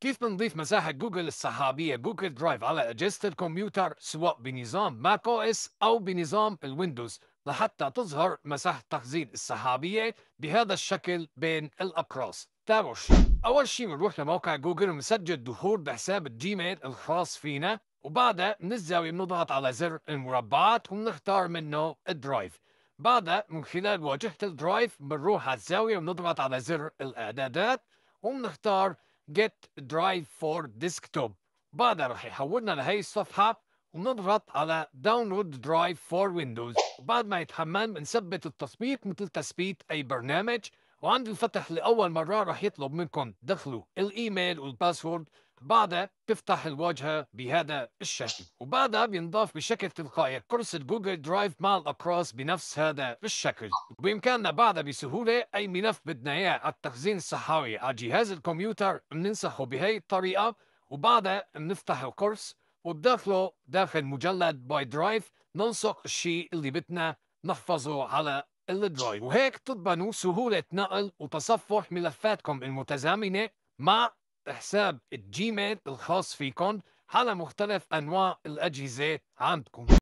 كيف بنضيف مساحة جوجل السحابية جوجل درايف على أجهزة الكمبيوتر سواء بنظام ماك أو إس أو بنظام الويندوز لحتى تظهر مساحة تخزين السحابية بهذا الشكل بين الأقراص تابعوا أول شيء بنروح لموقع جوجل ونسجل دخول بحساب الجيميل الخاص فينا وبعدها من الزاوية بنضغط على زر المربعات وبنختار منه الدرايف بعدها من خلال واجهة الدرايف بنروح على الزاوية ونضغط على زر الإعدادات وبنختار جيت درايف فور ديسكتوب بعدها رح يحولنا لهي الصفحة ونضغط على داونلود درايف فور ويندوز بعد ما يتحمل بنثبت التثبيت مثل تثبيت أي برنامج وعند الفتح لأول مرة رح يطلب منكم دخلوا الإيميل والباسورد بعدها تفتح الواجهة بهذا الشكل وبعدها بينضاف بشكل تلقائي كرسة جوجل درايف مع الأقراص بنفس هذا الشكل وبإمكاننا بعدها بسهولة أي ملف بدنا إياه على التخزين الصحاوي على جهاز الكمبيوتر بننسخه بهي الطريقة وبعدها بنفتح الكورس وبداخله داخل مجلد باي درايف ننسق الشيء اللي بدنا نحفظه على الدرايف وهيك تضمنوا سهولة نقل وتصفح ملفاتكم المتزامنة مع حساب الجيميل الخاص فيكم على مختلف أنواع الأجهزة عندكم